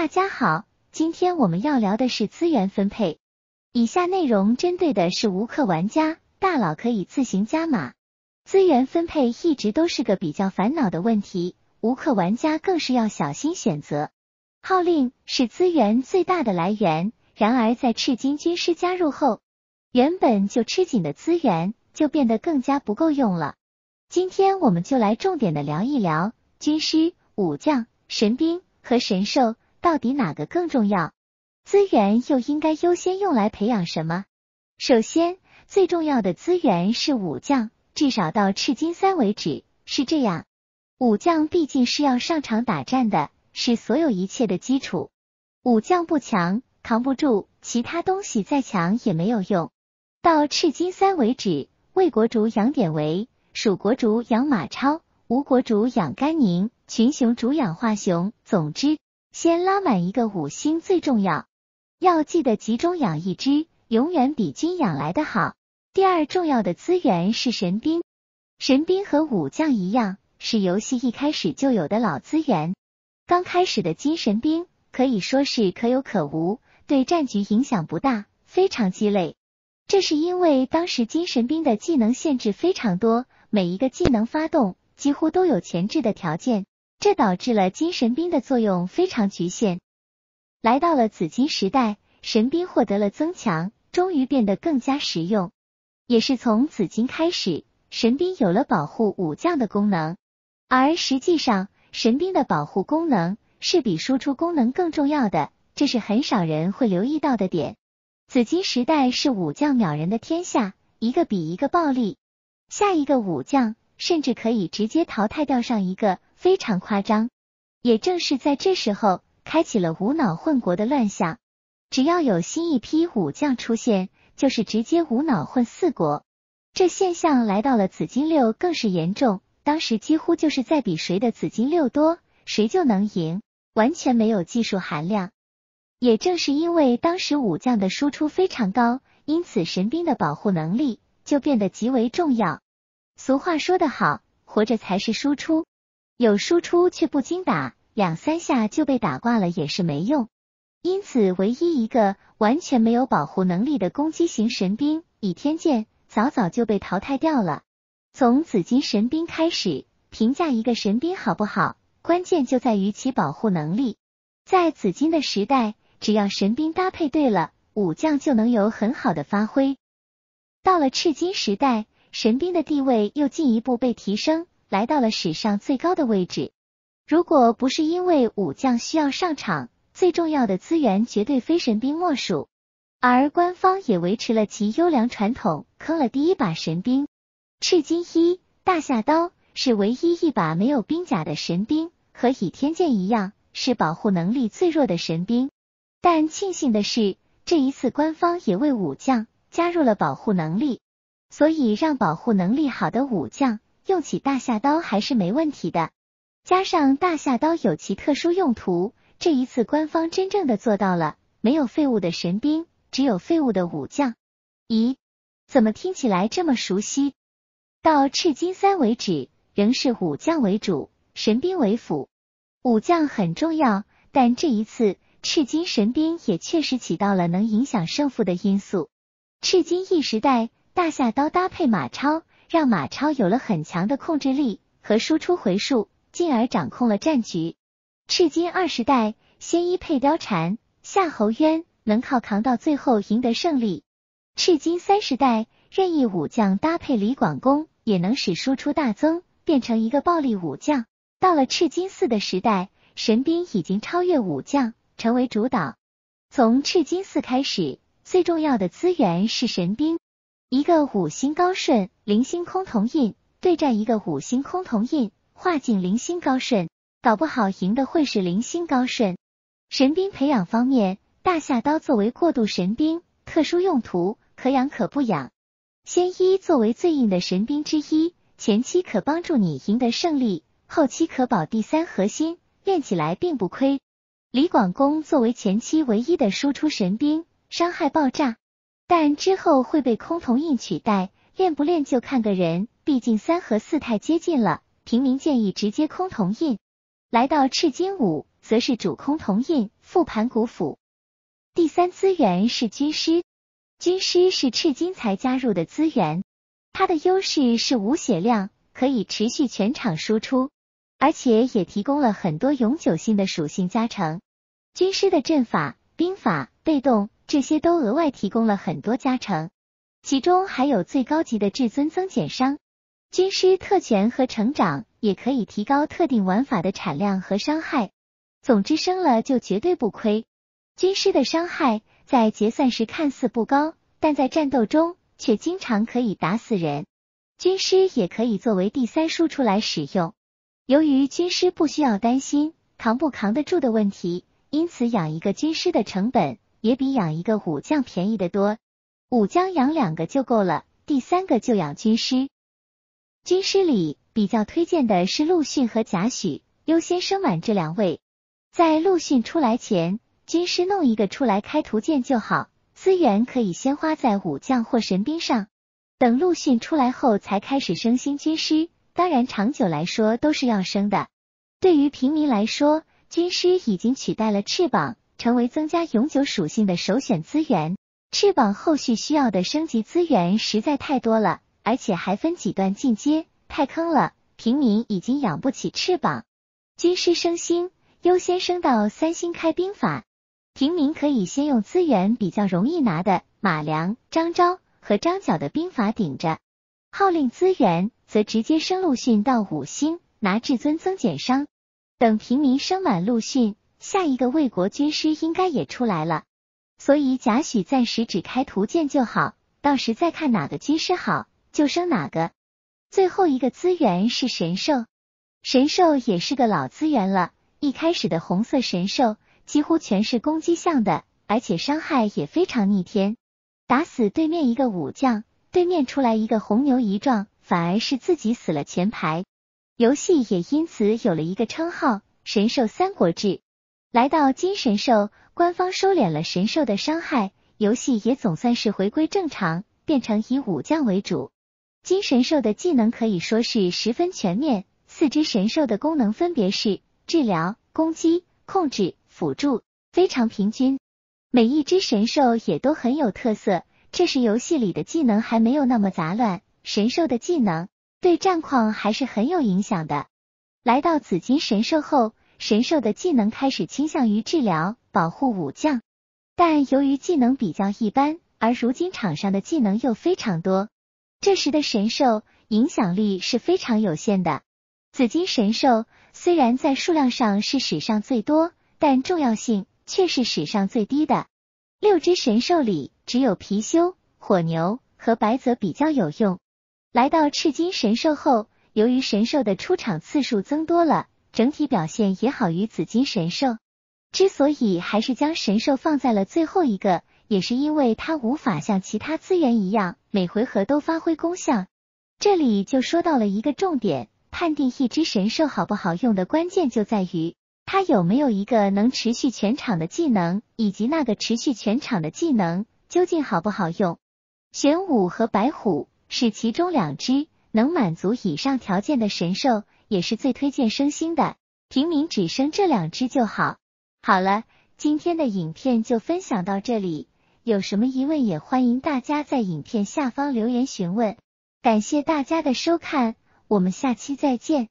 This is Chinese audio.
大家好，今天我们要聊的是资源分配。以下内容针对的是无氪玩家，大佬可以自行加码。资源分配一直都是个比较烦恼的问题，无氪玩家更是要小心选择。号令是资源最大的来源，然而在赤金军师加入后，原本就吃紧的资源就变得更加不够用了。今天我们就来重点的聊一聊军师、武将、神兵和神兽。到底哪个更重要？资源又应该优先用来培养什么？首先，最重要的资源是武将，至少到赤金三为止是这样。武将毕竟是要上场打战的，是所有一切的基础。武将不强，扛不住，其他东西再强也没有用。到赤金三为止，魏国主养典韦，蜀国主养马超，吴国主养甘宁，群雄主养华雄。总之。先拉满一个五星最重要，要记得集中养一只，永远比均养来的好。第二重要的资源是神兵，神兵和武将一样，是游戏一开始就有的老资源。刚开始的金神兵可以说是可有可无，对战局影响不大，非常鸡肋。这是因为当时金神兵的技能限制非常多，每一个技能发动几乎都有前置的条件。这导致了金神兵的作用非常局限。来到了紫金时代，神兵获得了增强，终于变得更加实用。也是从紫金开始，神兵有了保护武将的功能。而实际上，神兵的保护功能是比输出功能更重要的，这是很少人会留意到的点。紫金时代是武将秒人的天下，一个比一个暴力，下一个武将甚至可以直接淘汰掉上一个。非常夸张，也正是在这时候开启了无脑混国的乱象。只要有新一批武将出现，就是直接无脑混四国。这现象来到了紫金六更是严重，当时几乎就是在比谁的紫金六多，谁就能赢，完全没有技术含量。也正是因为当时武将的输出非常高，因此神兵的保护能力就变得极为重要。俗话说得好，活着才是输出。有输出却不经打，两三下就被打挂了也是没用。因此，唯一一个完全没有保护能力的攻击型神兵——倚天剑，早早就被淘汰掉了。从紫金神兵开始，评价一个神兵好不好，关键就在于其保护能力。在紫金的时代，只要神兵搭配对了，武将就能有很好的发挥。到了赤金时代，神兵的地位又进一步被提升。来到了史上最高的位置。如果不是因为武将需要上场，最重要的资源绝对非神兵莫属。而官方也维持了其优良传统，坑了第一把神兵——赤金一，大夏刀是唯一一把没有兵甲的神兵，和倚天剑一样，是保护能力最弱的神兵。但庆幸的是，这一次官方也为武将加入了保护能力，所以让保护能力好的武将。用起大夏刀还是没问题的，加上大夏刀有其特殊用途，这一次官方真正的做到了没有废物的神兵，只有废物的武将。咦，怎么听起来这么熟悉？到赤金三为止，仍是武将为主，神兵为辅。武将很重要，但这一次赤金神兵也确实起到了能影响胜负的因素。赤金一时代，大夏刀搭配马超。让马超有了很强的控制力和输出回数，进而掌控了战局。赤金二十代，仙衣配貂蝉、夏侯渊，能靠扛到最后赢得胜利。赤金三十代，任意武将搭配李广弓，也能使输出大增，变成一个暴力武将。到了赤金四的时代，神兵已经超越武将，成为主导。从赤金四开始，最重要的资源是神兵。一个五星高顺零星空铜印对战一个五星空铜印，化境零星高顺，搞不好赢的会是零星高顺。神兵培养方面，大夏刀作为过渡神兵，特殊用途，可养可不养。仙医作为最硬的神兵之一，前期可帮助你赢得胜利，后期可保第三核心，练起来并不亏。李广弓作为前期唯一的输出神兵，伤害爆炸。但之后会被空铜印取代，练不练就看个人，毕竟三和四太接近了。平民建议直接空铜印。来到赤金五，则是主空铜印，复盘古斧。第三资源是军师，军师是赤金才加入的资源，它的优势是无血量，可以持续全场输出，而且也提供了很多永久性的属性加成。军师的阵法兵法被动。这些都额外提供了很多加成，其中还有最高级的至尊增减伤、军师特权和成长，也可以提高特定玩法的产量和伤害。总之，升了就绝对不亏。军师的伤害在结算时看似不高，但在战斗中却经常可以打死人。军师也可以作为第三输出来使用。由于军师不需要担心扛不扛得住的问题，因此养一个军师的成本。也比养一个武将便宜的多，武将养两个就够了，第三个就养军师。军师里比较推荐的是陆逊和贾诩，优先升满这两位。在陆逊出来前，军师弄一个出来开图鉴就好，资源可以先花在武将或神兵上。等陆逊出来后才开始升新军师，当然长久来说都是要升的。对于平民来说，军师已经取代了翅膀。成为增加永久属性的首选资源，翅膀后续需要的升级资源实在太多了，而且还分几段进阶，太坑了。平民已经养不起翅膀。军师升星优先升到三星开兵法，平民可以先用资源比较容易拿的马良、张昭和张角的兵法顶着，号令资源则直接升陆逊到五星，拿至尊增减伤。等平民升满陆逊。下一个魏国军师应该也出来了，所以贾诩暂时只开图鉴就好，到时再看哪个军师好就升哪个。最后一个资源是神兽，神兽也是个老资源了。一开始的红色神兽几乎全是攻击向的，而且伤害也非常逆天，打死对面一个武将，对面出来一个红牛一撞，反而是自己死了前排，游戏也因此有了一个称号——神兽三国志。来到金神兽，官方收敛了神兽的伤害，游戏也总算是回归正常，变成以武将为主。金神兽的技能可以说是十分全面，四只神兽的功能分别是治疗、攻击、控制、辅助，非常平均。每一只神兽也都很有特色。这时游戏里的技能还没有那么杂乱，神兽的技能对战况还是很有影响的。来到紫金神兽后。神兽的技能开始倾向于治疗、保护武将，但由于技能比较一般，而如今场上的技能又非常多，这时的神兽影响力是非常有限的。紫金神兽虽然在数量上是史上最多，但重要性却是史上最低的。六只神兽里，只有貔貅、火牛和白泽比较有用。来到赤金神兽后，由于神兽的出场次数增多了。整体表现也好于紫金神兽，之所以还是将神兽放在了最后一个，也是因为它无法像其他资源一样每回合都发挥功效。这里就说到了一个重点：判定一只神兽好不好用的关键，就在于它有没有一个能持续全场的技能，以及那个持续全场的技能究竟好不好用。玄武和白虎是其中两只能满足以上条件的神兽。也是最推荐升星的，平民只升这两只就好。好了，今天的影片就分享到这里，有什么疑问也欢迎大家在影片下方留言询问。感谢大家的收看，我们下期再见。